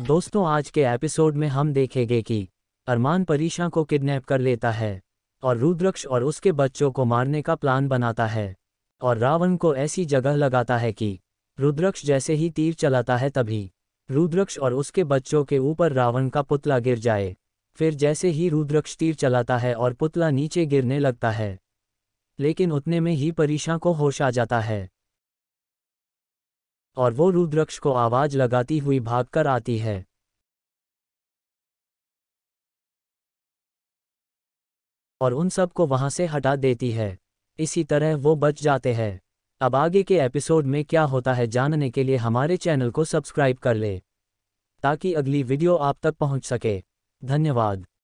दोस्तों आज के एपिसोड में हम देखेंगे कि अरमान परीशा को किडनैप कर लेता है और रुद्रक्ष और उसके बच्चों को मारने का प्लान बनाता है और रावण को ऐसी जगह लगाता है कि रुद्रक्ष जैसे ही तीर चलाता है तभी रुद्रक्ष और उसके बच्चों के ऊपर रावण का पुतला गिर जाए फिर जैसे ही रुद्रक्ष तीर चलाता है और पुतला नीचे गिरने लगता है लेकिन उतने में ही परीशा को होश आ जाता है और वो रुद्रक्ष को आवाज लगाती हुई भागकर आती है और उन सबको वहां से हटा देती है इसी तरह वो बच जाते हैं अब आगे के एपिसोड में क्या होता है जानने के लिए हमारे चैनल को सब्सक्राइब कर ले ताकि अगली वीडियो आप तक पहुंच सके धन्यवाद